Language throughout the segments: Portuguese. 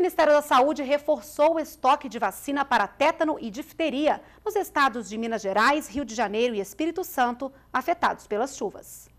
Ministério da Saúde reforçou o estoque de vacina para tétano e difteria nos estados de Minas Gerais, Rio de Janeiro e Espírito Santo, afetados pelas chuvas.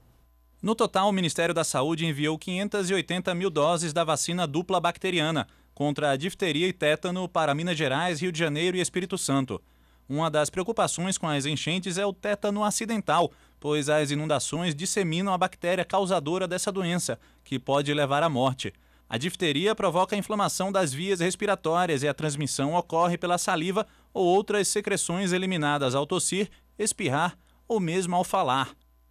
No total, o Ministério da Saúde enviou 580 mil doses da vacina dupla bacteriana contra a difteria e tétano para Minas Gerais, Rio de Janeiro e Espírito Santo. Uma das preocupações com as enchentes é o tétano acidental, pois as inundações disseminam a bactéria causadora dessa doença, que pode levar à morte. A difteria provoca a inflamação das vias respiratórias e a transmissão ocorre pela saliva ou outras secreções eliminadas ao tossir, espirrar ou mesmo ao falar.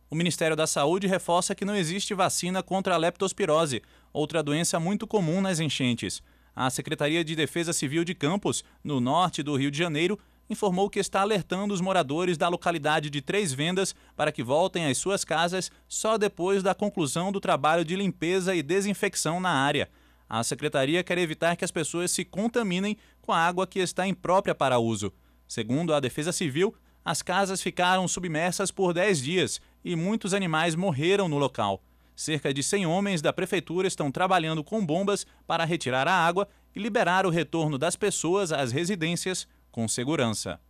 O Ministério da Saúde reforça que não existe vacina contra a leptospirose, outra doença muito comum nas enchentes. A Secretaria de Defesa Civil de Campos, no norte do Rio de Janeiro, informou que está alertando os moradores da localidade de Três Vendas para que voltem às suas casas só depois da conclusão do trabalho de limpeza e desinfecção na área. A secretaria quer evitar que as pessoas se contaminem com a água que está imprópria para uso. Segundo a Defesa Civil, as casas ficaram submersas por 10 dias e muitos animais morreram no local. Cerca de 100 homens da prefeitura estão trabalhando com bombas para retirar a água e liberar o retorno das pessoas às residências com segurança.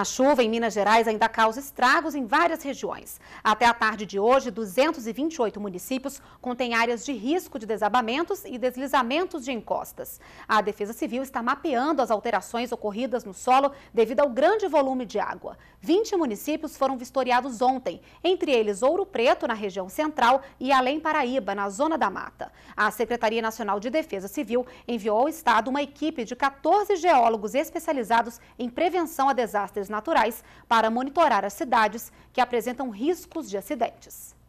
A chuva em Minas Gerais ainda causa estragos em várias regiões. Até a tarde de hoje, 228 municípios contêm áreas de risco de desabamentos e deslizamentos de encostas. A Defesa Civil está mapeando as alterações ocorridas no solo devido ao grande volume de água. 20 municípios foram vistoriados ontem, entre eles Ouro Preto, na região central, e Além Paraíba, na zona da mata. A Secretaria Nacional de Defesa Civil enviou ao Estado uma equipe de 14 geólogos especializados em prevenção a desastres naturais para monitorar as cidades que apresentam riscos de acidentes.